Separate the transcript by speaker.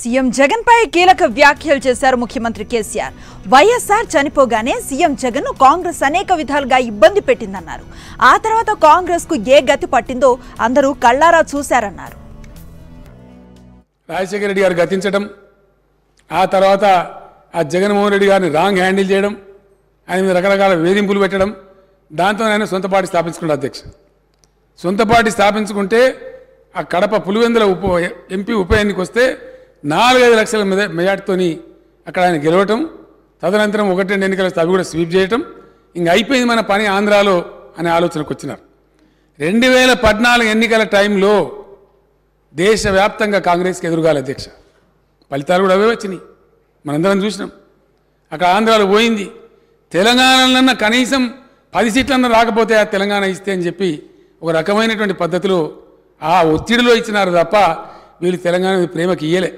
Speaker 1: CM Jagan పై కీలక వ్యాఖ్యలు చేశారు ముఖ్యమంత్రి కేసీఆర్ వైఎస్ఆర్ చనిపోగానే సీఎం జగన్ కాంగ్రెస్ అనేక విధాలుగా ఇబ్బంది పెట్టిందన్నారు ఆ తర్వాత కాంగ్రెస్ కు ఏ గతి పట్టిందో అందరూ కళ్ళారా చూశారన్నారు
Speaker 2: రాజశేఖర రెడ్డి గారు గతించడం ఆ తర్వాత ఆ జగన్మోహన్ రెడ్డి గారిని రాంగ్ హ్యాండిల్ చేయడం ఆయన మీద రకరకాల వేధింపులు పెట్టడం దాంతో ఆయన సొంత పార్టీ స్థాపించుకున్నాడు అధ్యక్ష సొంత పార్టీ స్థాపించుకుంటే ఆ కడప పులివెందుల ఉప ఎంపీ ఉప ఎన్నికొస్తే నాలుగైదు లక్షల మెజార్టీతోని అక్కడ ఆయన గెలవటం తదనంతరం ఒకటి రెండు ఎన్నికలు అవి కూడా స్వీప్ చేయటం ఇంక అయిపోయింది మన పని ఆంధ్రాలో అనే ఆలోచనకు వచ్చినారు రెండు వేల పద్నాలుగు ఎన్నికల టైంలో దేశవ్యాప్తంగా కాంగ్రెస్కి ఎదురుగాలి అధ్యక్ష ఫలితాలు కూడా అవే వచ్చినాయి మనందరం చూసినాం అక్కడ ఆంధ్రాలో పోయింది తెలంగాణలన్న కనీసం పది సీట్లన్నా రాకపోతే ఆ తెలంగాణ ఇస్తే అని చెప్పి ఒక రకమైనటువంటి పద్ధతిలో ఆ ఒత్తిడిలో ఇచ్చినారు తప్ప వీళ్ళు తెలంగాణ ప్రేమకి ఇయ్యలే